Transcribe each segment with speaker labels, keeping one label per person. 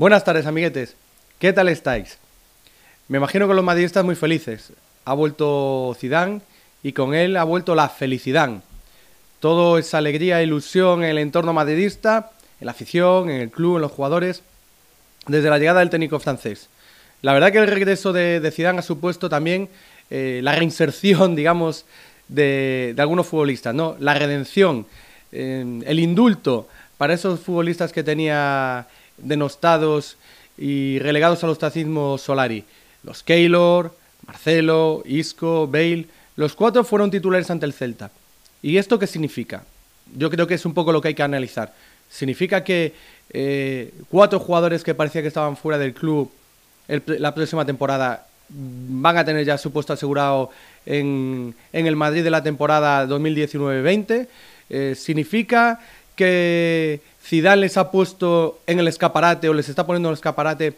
Speaker 1: Buenas tardes, amiguetes. ¿Qué tal estáis? Me imagino que los madridistas muy felices. Ha vuelto Zidane y con él ha vuelto la felicidad. Todo esa alegría e ilusión en el entorno madridista, en la afición, en el club, en los jugadores, desde la llegada del técnico francés. La verdad que el regreso de, de Zidane ha supuesto también eh, la reinserción, digamos, de, algunos futbolistas, ¿no? La redención, eh, el indulto para esos futbolistas que tenía denostados y relegados al ostracismo Solari. Los Keylor, Marcelo, Isco, Bale, los cuatro fueron titulares ante el Celta. ¿Y esto qué significa? Yo creo que es un poco lo que hay que analizar. ¿Significa que eh, cuatro jugadores que parecía que estaban fuera del club la próxima temporada van a tener ya su puesto asegurado en, el Madrid de la temporada 2019-20? Eh, ¿Significa que Zidane les ha puesto en el escaparate o les está poniendo en el escaparate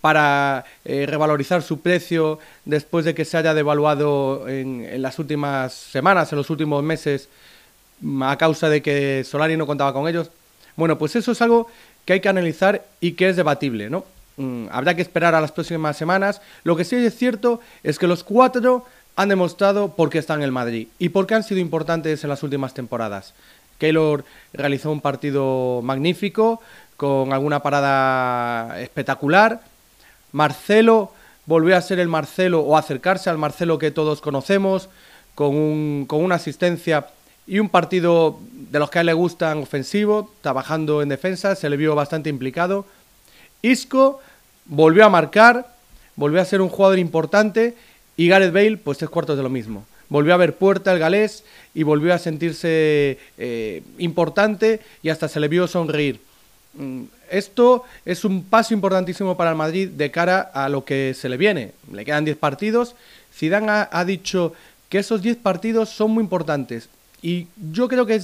Speaker 1: para eh, revalorizar su precio después de que se haya devaluado en, las últimas semanas, en los últimos meses, mm, a causa de que Solari no contaba con ellos. Bueno, pues eso es algo que hay que analizar y que es debatible, ¿no? Mm, habrá que esperar a las próximas semanas. Lo que sí es cierto es que los cuatro han demostrado por qué están en el Madrid y por qué han sido importantes en las últimas temporadas. Keylor realizó un partido magnífico, con alguna parada espectacular. Marcelo volvió a ser el Marcelo o acercarse al Marcelo que todos conocemos, con, una asistencia y un partido de los que a él le gustan ofensivo, trabajando en defensa, se le vio bastante implicado. Isco volvió a marcar, volvió a ser un jugador importante y Gareth Bale pues es cuartos de lo mismo volvió a ver puerta el galés y volvió a sentirse eh, importante y hasta se le vio sonreír. Mm, esto es un paso importantísimo para el Madrid de cara a lo que se le viene. Le quedan 10 partidos. Zidane ha, dicho que esos 10 partidos son muy importantes. Y yo creo que,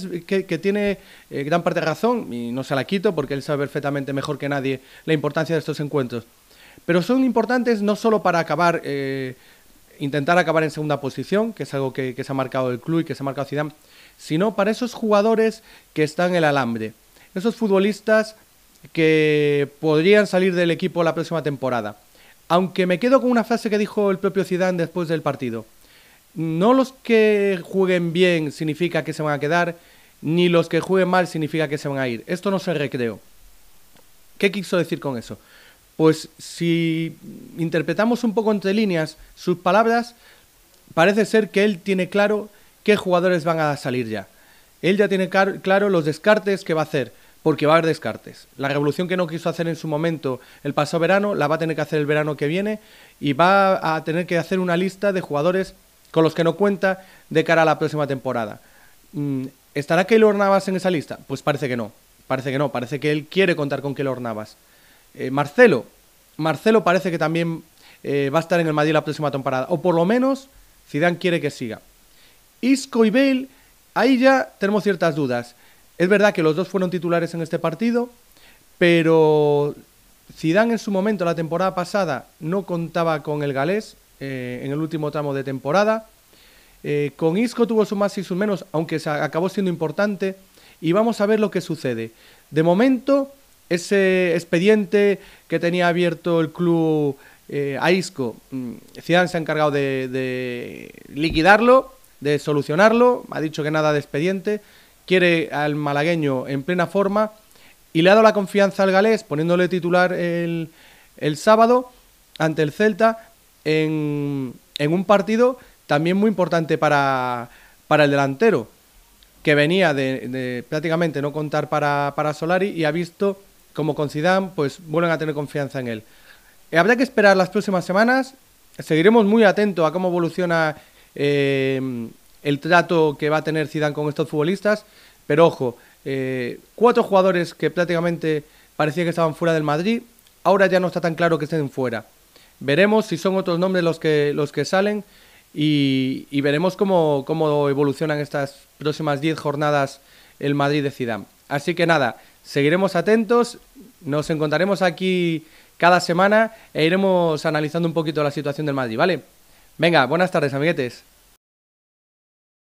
Speaker 1: tiene eh, gran parte de razón, y no se la quito porque él sabe perfectamente mejor que nadie la importancia de estos encuentros. Pero son importantes no solo para acabar eh, intentar acabar en segunda posición, que es algo que, se ha marcado el club y que se ha marcado Zidane, sino para esos jugadores que están en el alambre, esos futbolistas que podrían salir del equipo la próxima temporada. Aunque me quedo con una frase que dijo el propio Zidane después del partido. No los que jueguen bien significa que se van a quedar, ni los que jueguen mal significa que se van a ir. Esto no se recreó. ¿Qué quiso decir con eso? pues si interpretamos un poco entre líneas sus palabras, parece ser que él tiene claro qué jugadores van a salir ya. Él ya tiene claro los descartes que va a hacer, porque va a haber descartes. La revolución que no quiso hacer en su momento el pasado verano, la va a tener que hacer el verano que viene y va a tener que hacer una lista de jugadores con los que no cuenta de cara a la próxima temporada. Mm, ¿Estará Keylor Navas en esa lista? Pues parece que no. Parece que no, parece que él quiere contar con Keylor Navas. Eh, Marcelo. Marcelo parece que también eh, va a estar en el Madrid la próxima temporada. O por lo menos Zidane quiere que siga. Isco y Bale, ahí ya tenemos ciertas dudas. Es verdad que los dos fueron titulares en este partido, pero Zidane en su momento, la temporada pasada, no contaba con el galés eh, en el último tramo de temporada. con Isco tuvo su más y sus menos, aunque se acabó siendo importante. Y vamos a ver lo que sucede. De momento, ese expediente que tenía abierto el club eh, Aisco, mm, Zidane se ha encargado de, liquidarlo, de solucionarlo, ha dicho que nada de expediente, quiere al malagueño en plena forma y le ha dado la confianza al galés poniéndole titular el, el sábado ante el Celta en, en, un partido también muy importante para, para el delantero que venía de, de prácticamente no contar para, para Solari y ha visto como con Zidane, pues vuelven a tener confianza en él. Eh, habrá que esperar las próximas semanas. Seguiremos muy atentos a cómo evoluciona eh, el trato que va a tener Zidane con estos futbolistas. Pero ojo, eh, cuatro jugadores que prácticamente parecía que estaban fuera del Madrid, ahora ya no está tan claro que estén fuera. Veremos si son otros nombres los que, los que salen y, veremos cómo, evolucionan estas próximas 10 jornadas el Madrid de Zidane. Así que nada, seguiremos atentos nos encontraremos aquí cada semana e iremos analizando un poquito la situación del Madrid, ¿vale? Venga, buenas tardes, amiguetes.